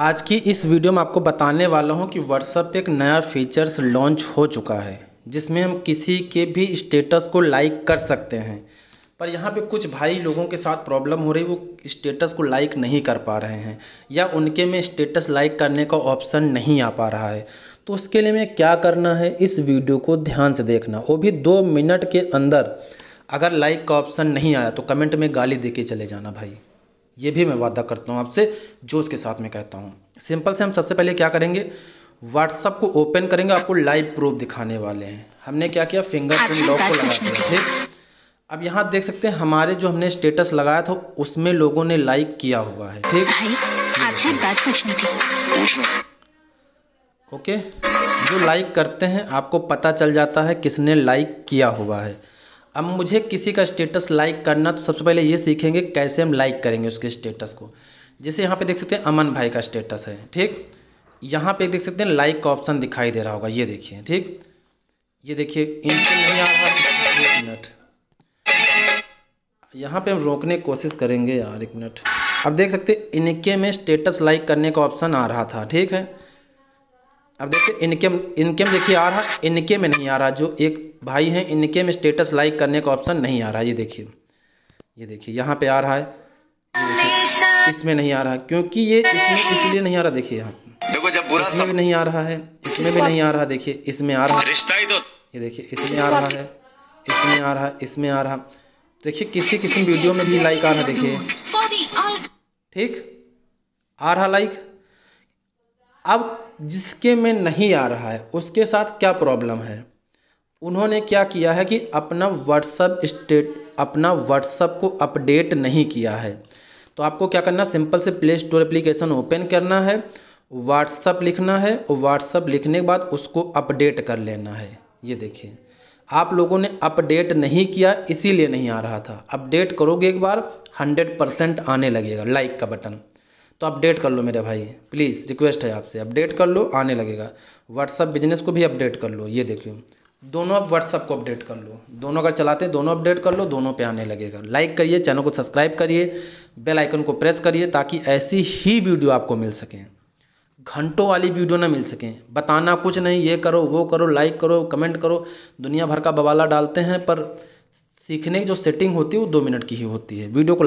आज की इस वीडियो में आपको बताने वाला हूं कि व्हाट्सएप पे एक नया फीचर्स लॉन्च हो चुका है जिसमें हम किसी के भी स्टेटस को लाइक कर सकते हैं पर यहाँ पे कुछ भाई लोगों के साथ प्रॉब्लम हो रही वो स्टेटस को लाइक नहीं कर पा रहे हैं या उनके में स्टेटस लाइक करने का ऑप्शन नहीं आ पा रहा है तो उसके लिए मैं क्या करना है इस वीडियो को ध्यान से देखना वो भी दो मिनट के अंदर अगर लाइक का ऑप्शन नहीं आया तो कमेंट में गाली दे के चले जाना भाई ये भी मैं वादा करता हूँ आपसे जो उसके साथ में कहता हूँ सिंपल से हम सबसे पहले क्या करेंगे व्हाट्सअप को ओपन करेंगे आपको लाइव प्रूफ दिखाने वाले हैं हमने क्या किया फिंगरप्रिंट अच्छा, लॉक को लगा दिया ठीक अब यहाँ देख सकते हैं हमारे जो हमने स्टेटस लगाया था उसमें लोगों ने लाइक किया हुआ है ठीक ओके जो लाइक करते हैं आपको पता चल जाता है किसने लाइक किया हुआ है अब मुझे किसी का स्टेटस लाइक करना तो सबसे पहले ये सीखेंगे कैसे हम लाइक करेंगे उसके स्टेटस को जैसे यहाँ पे देख सकते हैं अमन भाई का स्टेटस है ठीक यहाँ पे देख सकते हैं लाइक का ऑप्शन दिखाई दे रहा होगा ये देखिए ठीक ये देखिए नहीं आ रहा एक मिनट यहाँ पे हम रोकने की कोशिश करेंगे यार एक मिनट अब देख सकते हैं इनके में स्टेटस लाइक करने का ऑप्शन आ रहा था ठीक है अब देखिए इनकम इनकम देखिए आ रहा इनके में नहीं आ रहा जो एक भाई हैं इनके में स्टेटस लाइक करने का ऑप्शन नहीं आ रहा ये देखिए ये देखिए यहाँ पे आ रहा है इसमें नहीं आ रहा क्योंकि ये इसमें इसलिए नहीं आ रहा देखिए यहाँ देखो जब बुरा इसमें भी नहीं आ रहा है इसमें भी नहीं आ रहा देखिए इसमें आ रहा है तो- ये देखिए इसमें आ रहा है इसमें आ रहा है इसमें आ रहा देखिए किसी किसी वीडियो में भी लाइक आ रहा देखिए ठीक आ रहा लाइक अब जिसके में नहीं आ रहा है उसके साथ क्या प्रॉब्लम है उन्होंने क्या किया है कि अपना व्हाट्सअप स्टेट अपना व्हाट्सअप को अपडेट नहीं किया है तो आपको क्या करना सिंपल से प्ले स्टोर एप्लीकेशन ओपन करना है व्हाट्सअप लिखना है और व्हाट्सअप लिखने के बाद उसको अपडेट कर लेना है ये देखिए आप लोगों ने अपडेट नहीं किया इसीलिए नहीं आ रहा था अपडेट करोगे एक बार हंड्रेड परसेंट आने लगेगा लाइक का बटन तो अपडेट कर लो मेरे भाई प्लीज़ रिक्वेस्ट है आपसे अपडेट कर लो आने लगेगा व्हाट्सअप बिजनेस को भी अपडेट कर लो ये देखियो दोनों अब व्हाट्सअप को अपडेट कर लो दोनों अगर चलाते हैं दोनों अपडेट कर लो दोनों पे आने लगेगा लाइक करिए चैनल को सब्सक्राइब करिए बेल आइकन को प्रेस करिए ताकि ऐसी ही वीडियो आपको मिल सकें घंटों वाली वीडियो ना मिल सकें बताना कुछ नहीं ये करो वो करो लाइक करो कमेंट करो दुनिया भर का बवाला डालते हैं पर सीखने की जो सेटिंग होती है वो दो मिनट की ही होती है वीडियो को